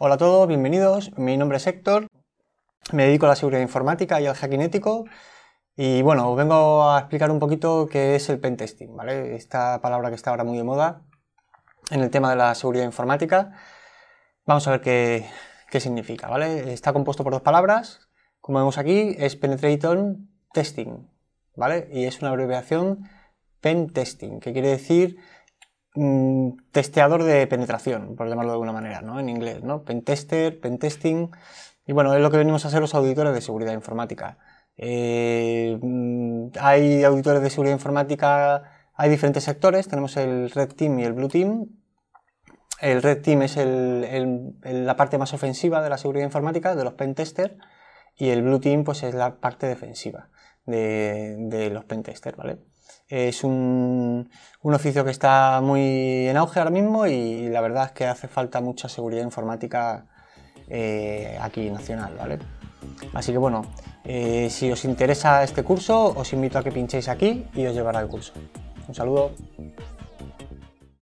Hola a todos, bienvenidos. Mi nombre es Héctor. Me dedico a la seguridad informática y al hacking Y bueno, os vengo a explicar un poquito qué es el pentesting, ¿vale? Esta palabra que está ahora muy de moda en el tema de la seguridad informática. Vamos a ver qué, significa, ¿vale? Está compuesto por dos palabras. Como vemos aquí, es penetration testing, ¿vale? Y es una abreviación pentesting, que quiere decir un testeador de penetración, por llamarlo de alguna manera, En inglés, ¿no? Pentester, testing Y bueno, es lo que venimos a hacer los auditores de seguridad informática. Eh, mm, hay auditores de seguridad informática, hay diferentes sectores, tenemos el Red Team y el Blue Team. El Red Team es la parte más ofensiva de la seguridad informática, de los pen tester y el Blue Team pues, es la parte defensiva de, los Pentester. ¿vale? Es un, oficio que está muy en auge ahora mismo y la verdad es que hace falta mucha seguridad informática eh, aquí nacional, ¿vale? Así que bueno, eh, si os interesa este curso, os invito a que pinchéis aquí y os llevará el curso. Un saludo.